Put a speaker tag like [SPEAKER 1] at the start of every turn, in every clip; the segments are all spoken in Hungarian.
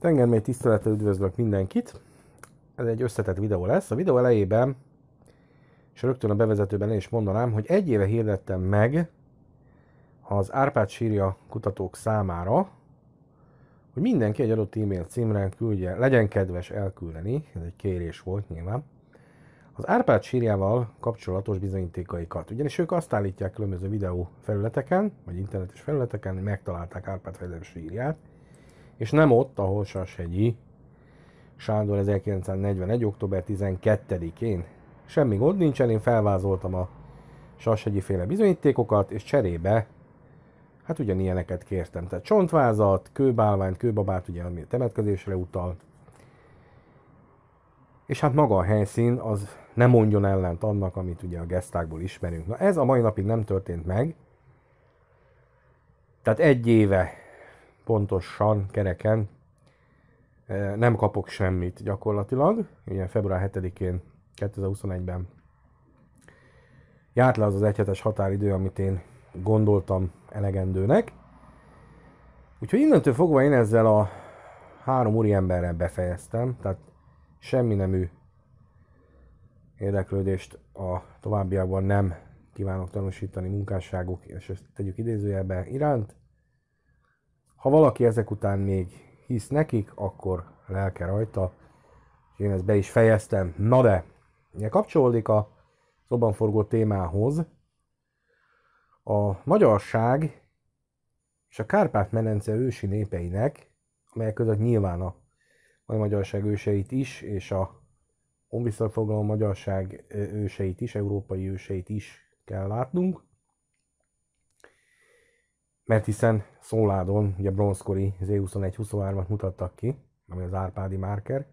[SPEAKER 1] Tengermély tisztelettel üdvözlök mindenkit. Ez egy összetett videó lesz. A videó elejében, és rögtön a bevezetőben is mondanám, hogy egy éve hirdettem meg az Árpád sírja kutatók számára, hogy mindenki egy adott e-mail címre küldje, legyen kedves elküldeni, ez egy kérés volt nyilván, az Árpád sírjával kapcsolatos bizonyítékaikat. Ugyanis ők azt állítják különböző videó felületeken, vagy internetes felületeken, hogy megtalálták Árpád fejedelem sírját, és nem ott, ahol Sashegyi Sándor 1941. október 12-én. Semmi gond nincsen, én felvázoltam a Sashegyi féle bizonyítékokat, és cserébe hát ugyanilyeneket kértem. Tehát csontvázat, kőbálványt, kőbabát, ugye, ami a temetkezésre utal. És hát maga a helyszín az nem mondjon ellent annak, amit ugye a gesztákból ismerünk. Na ez a mai napig nem történt meg. Tehát egy éve pontosan, kereken e, nem kapok semmit gyakorlatilag. Ugye február 7-én 2021-ben járt le az az egyhetes határidő, amit én gondoltam elegendőnek. Úgyhogy innentől fogva én ezzel a három emberrel befejeztem, tehát semmi nemű érdeklődést a továbbiakban nem kívánok tanúsítani munkásságuk, és ezt tegyük idézőjelbe iránt. Ha valaki ezek után még hisz nekik, akkor lelke rajta. És én ezt be is fejeztem. Na de, ugye kapcsolódik a szobanforgó témához. A magyarság és a Kárpát-menence ősi népeinek, amelyek között nyilván a mai magyarság őseit is, és a honviszalfoglaló magyarság őseit is, európai őseit is kell látnunk, mert hiszen Szóládon ugye bronzkori Z21-23-at mutattak ki, ami az Árpádi márker.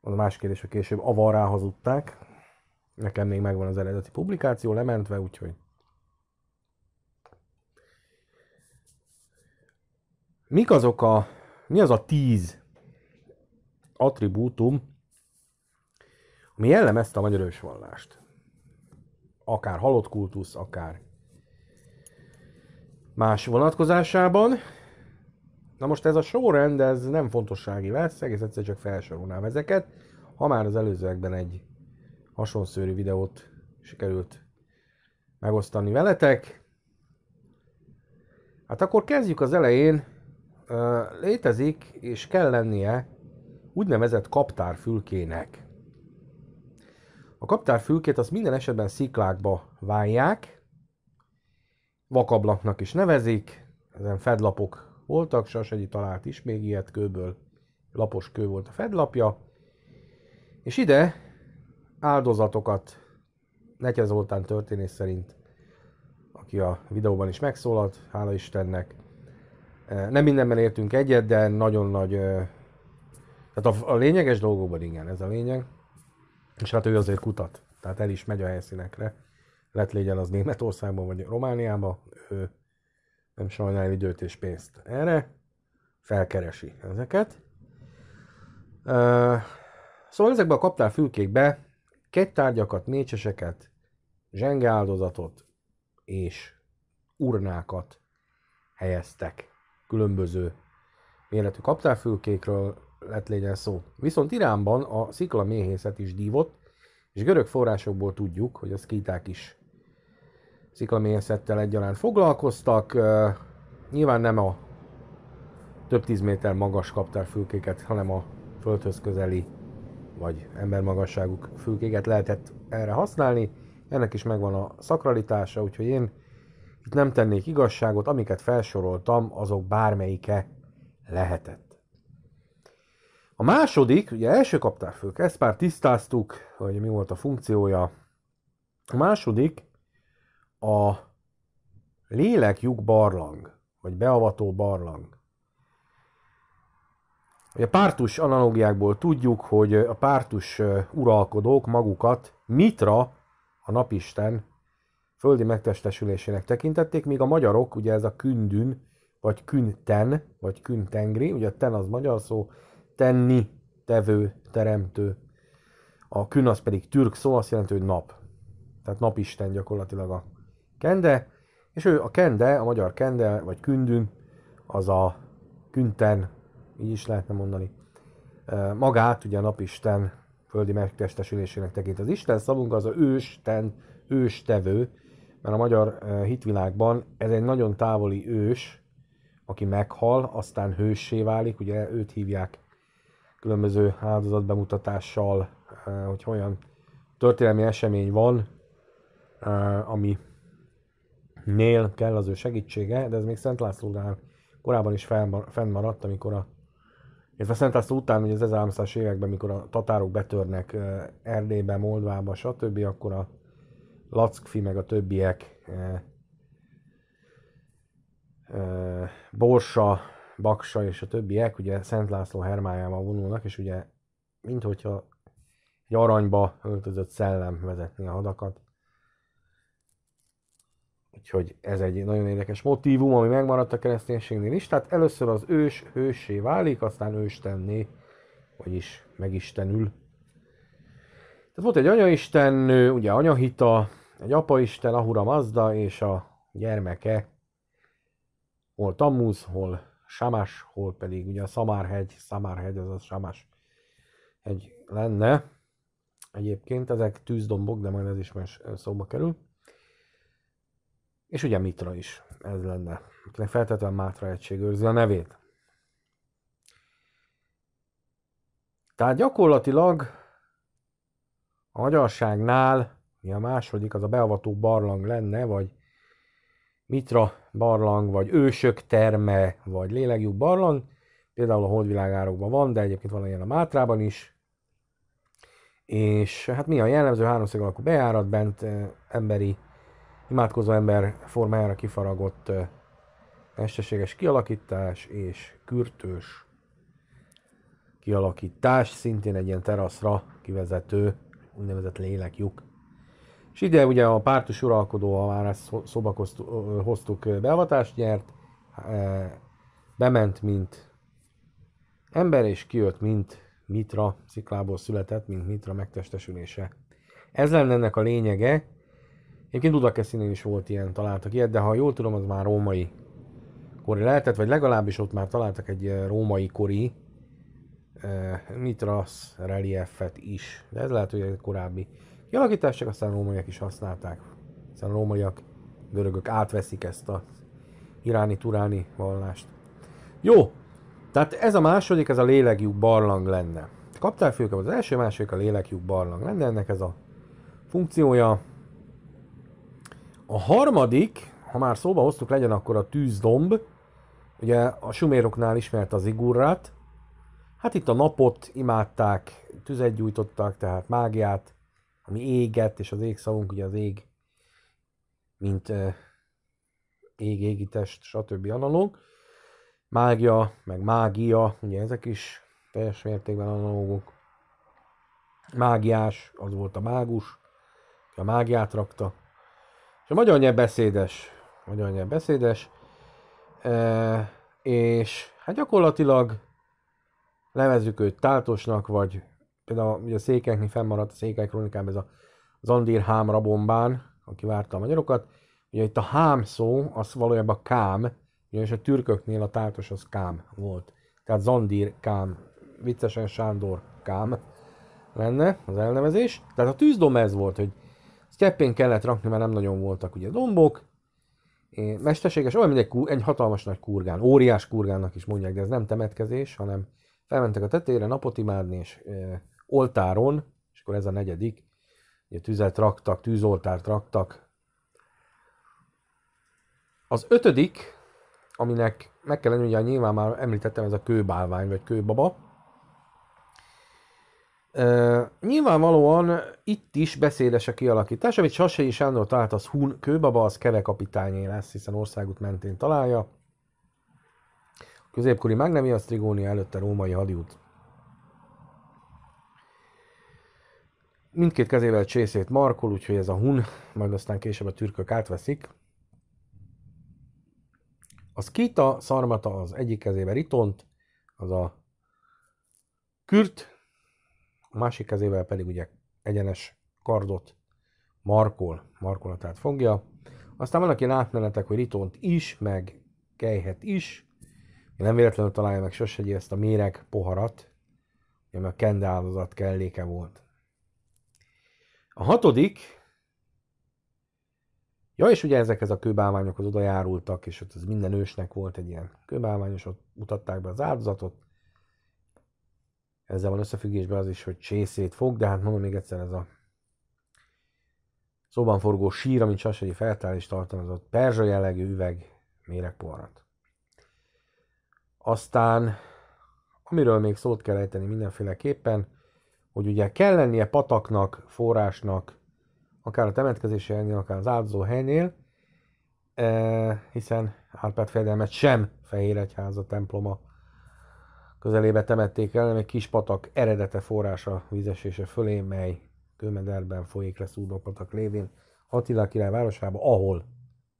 [SPEAKER 1] Az a más kérdés, hogy később aval ráhazudták. Nekem még megvan az eredeti publikáció, lementve, úgyhogy Mik azok a, mi az a tíz attribútum, ami jellemezte a magyar ősvallást? Akár halott kultusz, akár más vonatkozásában. Na most ez a sorrend, ez nem fontossági lesz, egész egyszer csak felsorolnám ezeket. Ha már az előzőekben egy hasonszörű videót sikerült megosztani veletek. Hát akkor kezdjük az elején. Létezik és kell lennie úgynevezett kaptárfülkének. A kaptárfülkét azt minden esetben sziklákba válják, Vakablaknak is nevezik, ezen fedlapok voltak, Sasegyi talált is még ilyet kőből, lapos kő volt a fedlapja, és ide áldozatokat Netje Zoltán történés szerint, aki a videóban is megszólalt, hála Istennek. E, nem mindenben értünk egyet, de nagyon nagy... E, tehát a, a lényeges dolgokban igen, ez a lényeg. És hát ő azért kutat, tehát el is megy a helyszínekre lett legyen az Németországban vagy Romániában, ő nem sajnál időt és pénzt erre, felkeresi ezeket. Szóval ezekbe a kaptál fülkékbe két tárgyakat, mécseseket, áldozatot és urnákat helyeztek különböző méretű kaptárfülkékről lett legyen szó. Viszont Iránban a szikla méhészet is dívott, és görög forrásokból tudjuk, hogy a szkíták is sziklaményeszettel egyaránt foglalkoztak. Nyilván nem a több tíz méter magas kaptárfülkéket, hanem a földhöz közeli vagy embermagasságú fülkéket lehetett erre használni. Ennek is megvan a szakralitása, úgyhogy én itt nem tennék igazságot, amiket felsoroltam, azok bármelyike lehetett. A második, ugye első kaptárfők, ezt már tisztáztuk, hogy mi volt a funkciója. A második a léleklyuk barlang, vagy beavató barlang. A pártus analógiákból tudjuk, hogy a pártus uralkodók magukat mitra a napisten földi megtestesülésének tekintették, míg a magyarok, ugye ez a kündün, vagy künten, vagy küntengri, ugye a ten az magyar szó, tenni, tevő, teremtő. A kün az pedig türk szó, azt jelenti, hogy nap. Tehát napisten gyakorlatilag a Kende, és ő a Kende, a magyar Kende, vagy Kündün, az a Künten, így is lehetne mondani, magát ugye a napisten földi megtestesülésének tekint. Az Isten szavunk az a ősten, őstevő, mert a magyar hitvilágban ez egy nagyon távoli ős, aki meghal, aztán hőssé válik, ugye őt hívják különböző áldozatbemutatással, hogy olyan történelmi esemény van, ami nél kell az ő segítsége, de ez még Szent Lászlónál korábban is fennmaradt, amikor a a Szent László után, hogy az 1300 években, mikor a tatárok betörnek Erdélybe, Moldvába, stb., akkor a Lackfi meg a többiek Borsa, Baksa és a többiek ugye Szent László hermájával vonulnak, és ugye minthogyha egy aranyba öltözött szellem vezetni a hadakat. Úgyhogy ez egy nagyon érdekes motívum, ami megmaradt a kereszténységnél is. Tehát először az ős hősé válik, aztán őstenné, vagyis megistenül. Tehát volt egy anyaisten, ugye anyahita, egy apaisten, Ahura Mazda, és a gyermeke, hol Tammuz, hol Samás, hol pedig ugye a Szamárhegy, Szamárhegy, azaz Samás egy lenne. Egyébként ezek tűzdombok, de majd ez is más eh, szóba kerül. És ugye Mitra is ez lenne, akinek feltétlenül Mátra egység őrzi a nevét. Tehát gyakorlatilag a magyarságnál mi a második, az a beavató barlang lenne, vagy Mitra barlang, vagy ősök terme, vagy lélegjú barlang. Például a holdvilágárokban van, de egyébként van ilyen a Mátrában is. És hát mi a jellemző háromszög alakú bejárat, bent eh, emberi imádkozó ember formájára kifaragott mesterséges kialakítás és kürtős kialakítás, szintén egy ilyen teraszra kivezető úgynevezett lélekjuk. És ide ugye a pártus uralkodó, ha már ezt hoztuk, beavatást nyert, bement, mint ember, és kijött, mint Mitra, sziklából született, mint Mitra megtestesülése. Ez lenne ennek a lényege, Egyébként Budakeszinél is volt ilyen, találtak ilyet, de ha jól tudom, az már római kori lehetett, vagy legalábbis ott már találtak egy eh, római kori eh, mitrasz reliefet is. De ez lehet, hogy egy korábbi kialakítás, csak aztán rómaiak is használták. Hiszen rómaiak, görögök átveszik ezt a iráni-turáni vallást. Jó, tehát ez a második, ez a lélegjú barlang lenne. Kaptál főkebb az első, második a lélegjú barlang lenne, ennek ez a funkciója. A harmadik, ha már szóba hoztuk, legyen akkor a tűzdomb, ugye a suméroknál ismert az igurrát, hát itt a napot imádták, tüzet gyújtottak, tehát mágiát, ami éget, és az égszavunk, ugye az ég, mint eh, ég, test, stb. analóg. Mágia, meg mágia, ugye ezek is teljes mértékben analógok. Mágiás, az volt a mágus, a mágiát rakta. És a magyar nyelv beszédes. Magyar nyelv beszédes. E, és hát gyakorlatilag levezzük őt táltosnak, vagy például ugye a székeknél fennmaradt a székely kronikában ez a Zandír Hám rabombán, aki várta a magyarokat. Ugye itt a hám szó, az valójában kám, ugyanis a türköknél a táltos az kám volt. Tehát Zandír kám, viccesen Sándor kám lenne az elnevezés. Tehát a tűzdom ez volt, hogy Sztyeppén kellett rakni, mert nem nagyon voltak ugye dombok. mesterséges, olyan, mint egy, kú, egy hatalmas nagy kurgán, óriás kurgánnak is mondják, de ez nem temetkezés, hanem felmentek a tetére, napot imádni, és e, oltáron, és akkor ez a negyedik, ugye tüzet raktak, tűzoltárt raktak. Az ötödik, aminek meg kell lenni, ugye nyilván már említettem, ez a kőbálvány, vagy kőbaba, E, nyilvánvalóan itt is beszédes a kialakítás, amit Sasei Sándor talált, az Hun kőbaba, az Keve kapitányé lesz, hiszen országút mentén találja. A középkori Magnemi, az Trigónia előtte római hadiút. Mindkét kezével csészét markol, úgyhogy ez a Hun, majd aztán később a türkök átveszik. A Skita szarmata az egyik kezébe ritont, az a kürt, másik kezével pedig ugye egyenes kardot markol, markolatát fogja. Aztán vannak ilyen átmenetek, hogy ritont is, meg kejhet is. Én nem véletlenül találja meg egy ezt a méreg poharat, ami a kende áldozat kelléke volt. A hatodik, ja és ugye ezekhez a kőbálványokhoz odajárultak, és ott az minden ősnek volt egy ilyen kőbálvány, és ott mutatták be az áldozatot, ezzel van összefüggésben az is, hogy csészét fog, de hát mondom még egyszer, ez a szóban forgó sír, amit Sasegyi feltárás tartalmazott, perzsa jellegű üveg méregpoharat. Aztán, amiről még szót kell ejteni mindenféleképpen, hogy ugye kell lennie pataknak, forrásnak, akár a temetkezési helynél, akár az áldozó helynél, eh, hiszen Árpád fejedelmet sem fehér egyháza temploma Közelébe temették el, egy kis patak eredete forrása vízesése fölé, mely Kömederben folyik le patak lévén, Attila király városába, ahol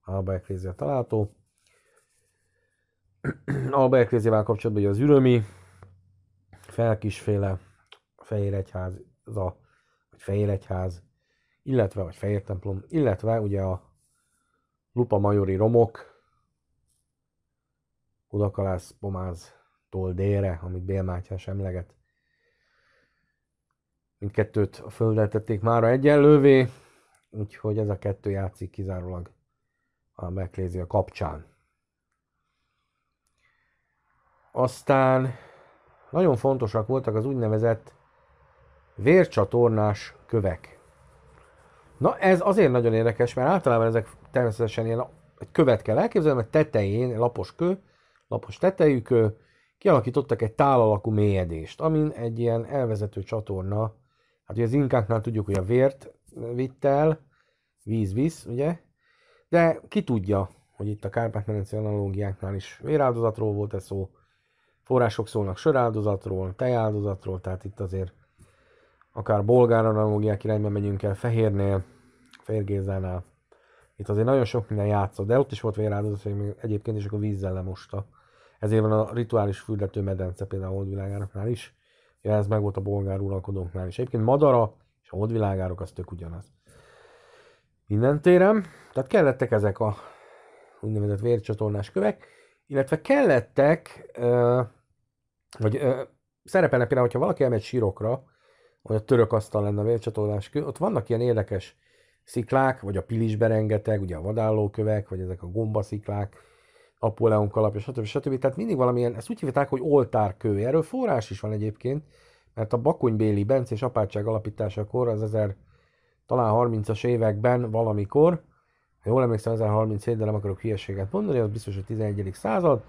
[SPEAKER 1] Alba Ekrézia található. Alba Ekléziával kapcsolatban az ürömi, felkisféle egyház, vagy egyház, illetve, vagy fehér templom, illetve ugye a Lupa Majori romok, udakalász, Pomáz, Nyugatra-tól délre, amit Bél Mátyás emleget. Mindkettőt a földre tették mára egyenlővé, úgyhogy ez a kettő játszik kizárólag a a kapcsán. Aztán nagyon fontosak voltak az úgynevezett vércsatornás kövek. Na ez azért nagyon érdekes, mert általában ezek természetesen ilyen egy követ kell elképzelni, mert tetején lapos kő, lapos tetejű kő, kialakítottak egy tálalakú mélyedést, amin egy ilyen elvezető csatorna, hát ugye az inkáknál tudjuk, hogy a vért vitt el, víz visz, ugye? De ki tudja, hogy itt a Kárpát-medence analógiáknál is véráldozatról volt ez szó, források szólnak söráldozatról, tejáldozatról, tehát itt azért akár bolgár analógiák irányba megyünk el, Fehérnél, Fehér Itt azért nagyon sok minden játszott, de ott is volt véráldozat, hogy egyébként is akkor vízzel lemosta ezért van a rituális fürdető medence például a holdvilágároknál is, ja, ez meg volt a bolgár uralkodóknál is. Egyébként madara és a holdvilágárok az tök ugyanaz. Innen térem, tehát kellettek ezek a úgynevezett vércsatornás kövek, illetve kellettek, vagy szerepelnek például, hogyha valaki elmegy sírokra, vagy a török asztal lenne a vércsatornás kő, ott vannak ilyen érdekes sziklák, vagy a pilisbe rengeteg, ugye a vadállókövek, vagy ezek a gombasziklák, Apóleon kalapja, stb. stb. Tehát mindig valamilyen, ezt úgy hívták, hogy oltárkő. Erről forrás is van egyébként, mert a Bakonybéli Benc és apátság alapításakor az 1000, talán 30-as években valamikor, ha jól emlékszem, 1037, de nem akarok hülyeséget mondani, az biztos, hogy 11. század,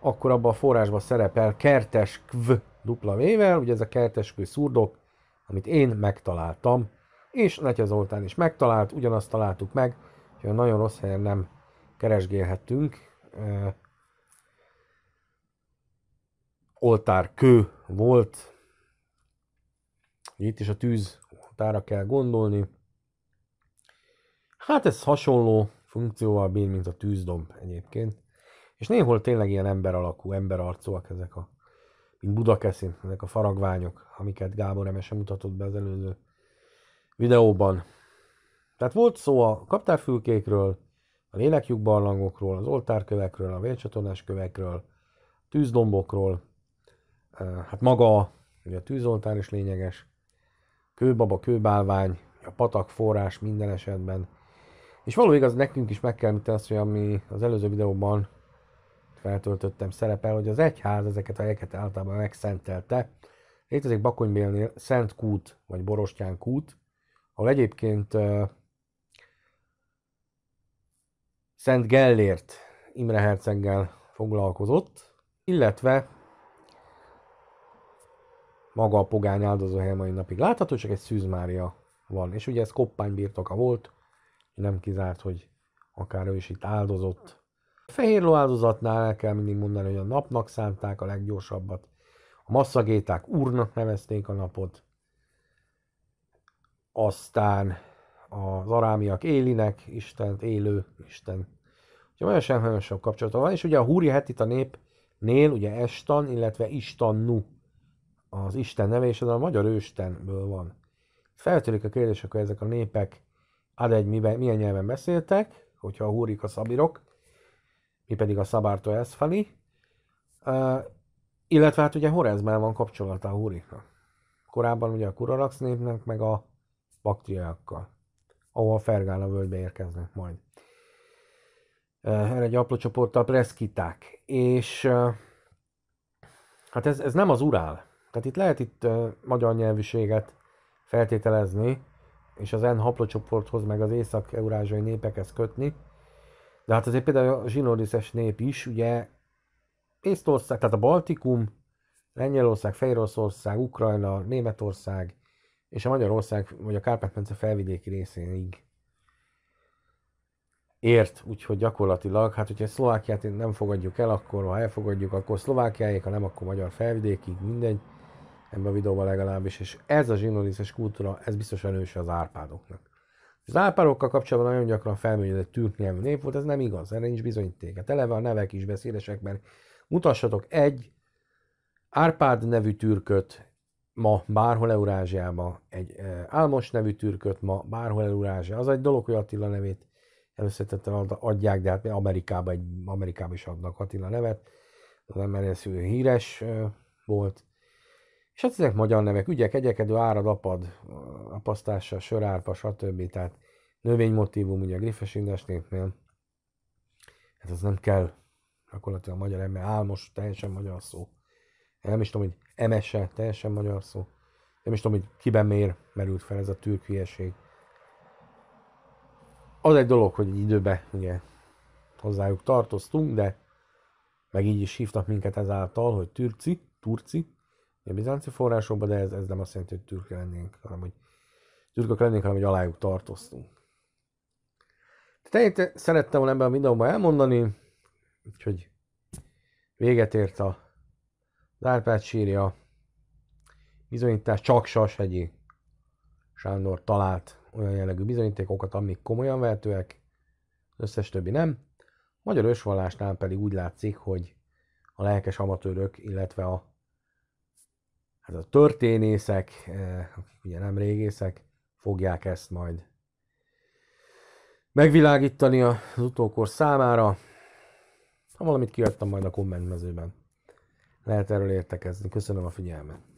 [SPEAKER 1] akkor abban a forrásban szerepel kertes kv dupla vével, ugye ez a kertes szurdok, amit én megtaláltam, és Netya Zoltán is megtalált, ugyanazt találtuk meg, hogy nagyon rossz helyen nem keresgélhettünk, oltár oltárkő volt. Itt is a tűz oltára kell gondolni. Hát ez hasonló funkcióval bír, mint a tűzdomb egyébként. És néhol tényleg ilyen ember alakú, ember arcúak ezek a, mint Budakeszi, ezek a faragványok, amiket Gábor Emese mutatott be az előző videóban. Tehát volt szó a kaptárfülkékről, a lélekjuk barlangokról, az oltárkövekről, a vércsatornás kövekről, tűzdombokról, hát maga, ugye a tűzoltár is lényeges, kőbaba, kőbálvány, a patak forrás minden esetben. És való igaz, nekünk is meg kell mit azt, hogy ami az előző videóban feltöltöttem szerepel, hogy az egyház ezeket a helyeket általában megszentelte. Létezik Bakonybélnél Szent Kút, vagy Borostyán Kút, ahol egyébként Szent Gellért Imre Herceggel foglalkozott, illetve maga a pogány áldozóhely mai napig látható, csak egy Szűz Mária van. És ugye ez koppány birtoka volt, nem kizárt, hogy akár ő is itt áldozott. A fehér ló áldozatnál el kell mindig mondani, hogy a napnak szánták a leggyorsabbat. A masszagéták úrnak nevezték a napot. Aztán az arámiak élinek, Isten élő Isten. Úgyhogy nagyon sem nagyon sok kapcsolata van, és ugye a húri hetita a népnél, ugye Estan, illetve Istannu az Isten neve, és az a magyar őstenből van. Feltörik a kérdés, akkor ezek a népek egy miben, milyen nyelven beszéltek, hogyha a húrik a szabirok, mi pedig a szabártó ez felé. Uh, illetve hát ugye Horezben van kapcsolata a húriknak. Korábban ugye a kuraraksz népnek, meg a baktriákkal ahol Fergála völgybe érkeznek majd. Erre egy csoporttal preszkiták. És hát ez, ez nem az urál. Tehát itt lehet itt magyar nyelvűséget feltételezni, és az N haplocsoporthoz, meg az észak eurázsai népekhez kötni. De hát azért például a zsinórdiszes nép is, ugye Észtország, tehát a Baltikum, Lengyelország, Fejrország, Ukrajna, Németország, és a Magyarország, vagy a Kárpát-mence felvidéki részénig ért, úgyhogy gyakorlatilag, hát hogyha Szlovákiát nem fogadjuk el, akkor ha elfogadjuk, akkor Szlovákiáig, ha nem, akkor magyar felvidékig, mindegy, ebben a videóban legalábbis, és ez a zsinoniszes kultúra, ez biztosan őse az árpádoknak. Az árpádokkal kapcsolatban nagyon gyakran felmerül, hogy egy türk nyelvű nép volt, ez nem igaz, erre nincs bizonyíték. Hát eleve a nevek is beszélesek, mert mutassatok egy Árpád nevű türköt ma bárhol Eurázsiába egy Álmos e, nevű türköt, ma bárhol Eurázsia. Az egy dolog, hogy Attila nevét előszetettel adják, de hát Amerikában, egy, Amerikában is adnak Attila nevet. Az emelősző híres e, volt. És hát ezek magyar nevek, ügyek, egyekedő, árad, apad, apasztása, sörárpa, stb. Tehát növénymotívum ugye a griffes népnél, Hát az nem kell akkor a magyar ember, álmos, teljesen magyar szó én nem is tudom, hogy MSE, teljesen magyar szó. Nem is tudom, hogy kiben miért merült fel ez a türk hülyeség. Az egy dolog, hogy egy időben ugye, hozzájuk tartoztunk, de meg így is hívtak minket ezáltal, hogy türci, turci, a bizánci forrásokban, de ez, ez nem azt jelenti, hogy türk lennénk, hanem hogy türkök lennénk, hanem hogy alájuk tartoztunk. Tehát szerettem volna ebben a videóban elmondani, úgyhogy véget ért a Árpád sírja. Bizonyítás csak Sashegyi Sándor talált olyan jellegű bizonyítékokat, amik komolyan vehetőek, összes többi nem. Magyar ősvallásnál pedig úgy látszik, hogy a lelkes amatőrök, illetve a, hát a történészek, akik eh, ugye nem régészek, fogják ezt majd megvilágítani az utókor számára. Ha valamit kiadtam majd a kommentmezőben lehet erről értekezni. Köszönöm a figyelmet!